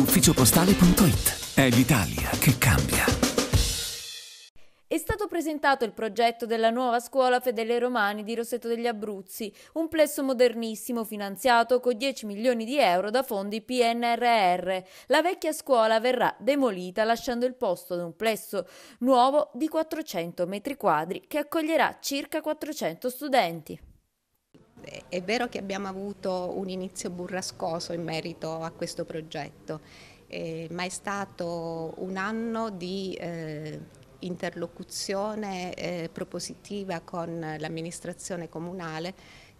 ufficiopostale.it. È l'Italia che cambia. È stato presentato il progetto della nuova scuola Fedele Romani di Roseto degli Abruzzi, un plesso modernissimo finanziato con 10 milioni di euro da fondi PNRR. La vecchia scuola verrà demolita lasciando il posto ad un plesso nuovo di 400 metri quadri che accoglierà circa 400 studenti è vero che abbiamo avuto un inizio burrascoso in merito a questo progetto, eh, ma è stato un anno di eh, interlocuzione eh, propositiva con l'amministrazione comunale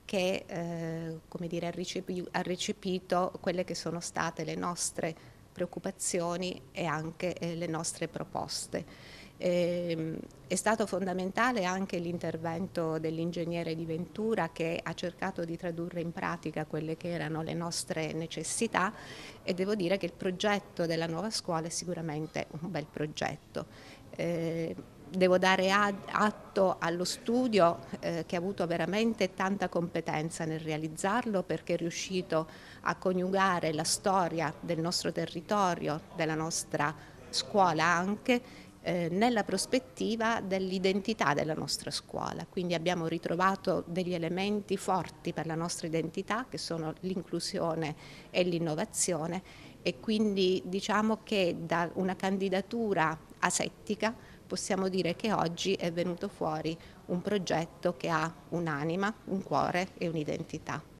che eh, dire, ha, ricepi ha recepito quelle che sono state le nostre preoccupazioni e anche eh, le nostre proposte. Eh, è stato fondamentale anche l'intervento dell'ingegnere di Ventura che ha cercato di tradurre in pratica quelle che erano le nostre necessità e devo dire che il progetto della nuova scuola è sicuramente un bel progetto. Eh, devo dare atto allo studio eh, che ha avuto veramente tanta competenza nel realizzarlo perché è riuscito a coniugare la storia del nostro territorio, della nostra scuola anche eh, nella prospettiva dell'identità della nostra scuola. Quindi abbiamo ritrovato degli elementi forti per la nostra identità che sono l'inclusione e l'innovazione e quindi diciamo che da una candidatura asettica possiamo dire che oggi è venuto fuori un progetto che ha un'anima, un cuore e un'identità.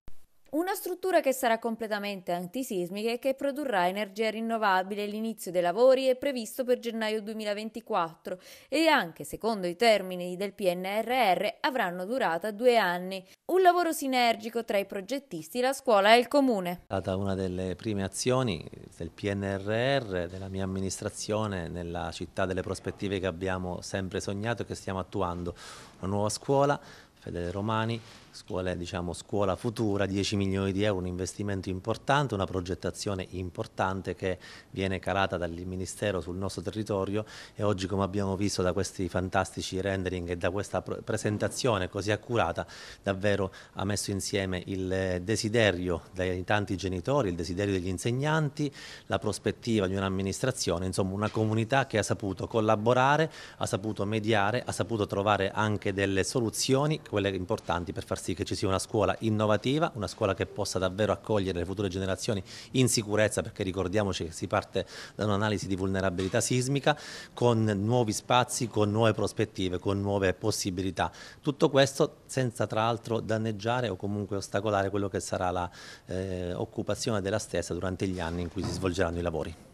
Una struttura che sarà completamente antisismica e che produrrà energia rinnovabile. L'inizio dei lavori è previsto per gennaio 2024 e anche secondo i termini del PNRR avranno durata due anni. Un lavoro sinergico tra i progettisti, la scuola e il comune. È stata una delle prime azioni del PNRR, della mia amministrazione, nella città delle prospettive che abbiamo sempre sognato e che stiamo attuando. Una nuova scuola Fedele Romani, scuole, diciamo, scuola futura, 10 milioni di euro, un investimento importante, una progettazione importante che viene calata dal Ministero sul nostro territorio e oggi come abbiamo visto da questi fantastici rendering e da questa presentazione così accurata davvero ha messo insieme il desiderio dei tanti genitori, il desiderio degli insegnanti, la prospettiva di un'amministrazione, insomma una comunità che ha saputo collaborare, ha saputo mediare, ha saputo trovare anche delle soluzioni quelle importanti per far sì che ci sia una scuola innovativa, una scuola che possa davvero accogliere le future generazioni in sicurezza, perché ricordiamoci che si parte da un'analisi di vulnerabilità sismica con nuovi spazi, con nuove prospettive, con nuove possibilità. Tutto questo senza tra l'altro danneggiare o comunque ostacolare quello che sarà l'occupazione eh, della stessa durante gli anni in cui si svolgeranno i lavori.